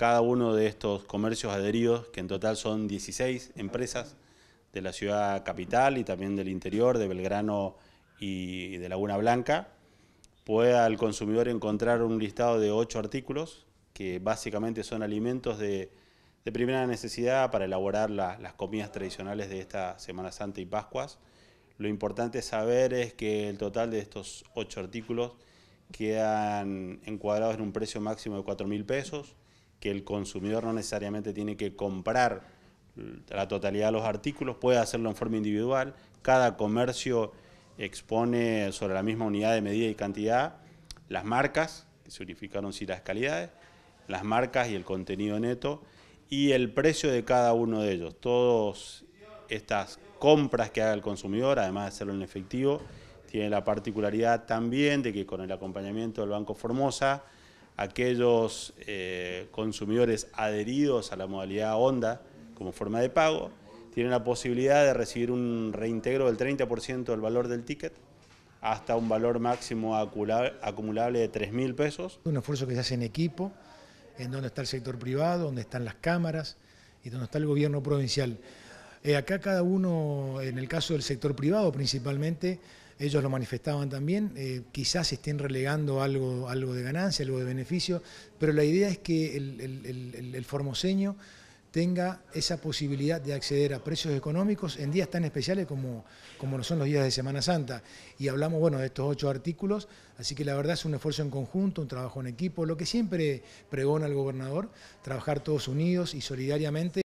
cada uno de estos comercios adheridos, que en total son 16 empresas de la ciudad capital y también del interior, de Belgrano y de Laguna Blanca, puede al consumidor encontrar un listado de 8 artículos, que básicamente son alimentos de, primera necesidad para elaborar las comidas tradicionales de esta Semana Santa y Pascuas. Lo importante saber es que el total de estos 8 artículos quedan encuadrados en un precio máximo de 4 mil pesos que el consumidor no necesariamente tiene que comprar la totalidad de los artículos, puede hacerlo en forma individual, cada comercio expone sobre la misma unidad de medida y cantidad las marcas, que se unificaron las calidades, las marcas y el contenido neto, y el precio de cada uno de ellos. Todas estas compras que haga el consumidor, además de hacerlo en efectivo, tiene la particularidad también de que con el acompañamiento del Banco Formosa aquellos eh, consumidores adheridos a la modalidad onda como forma de pago tienen la posibilidad de recibir un reintegro del 30% del valor del ticket hasta un valor máximo acumulable de 3.000 pesos. Un esfuerzo que se hace en equipo, en donde está el sector privado, donde están las cámaras y donde está el gobierno provincial. Eh, acá cada uno, en el caso del sector privado principalmente, ellos lo manifestaban también, eh, quizás estén relegando algo, algo de ganancia, algo de beneficio, pero la idea es que el, formoseño tenga esa posibilidad de acceder a precios económicos en días tan especiales como, como lo son los días de Semana Santa. Y hablamos, bueno, de estos ocho artículos, así que la verdad es un esfuerzo en conjunto, un trabajo en equipo, lo que siempre pregona el gobernador, trabajar todos unidos y solidariamente.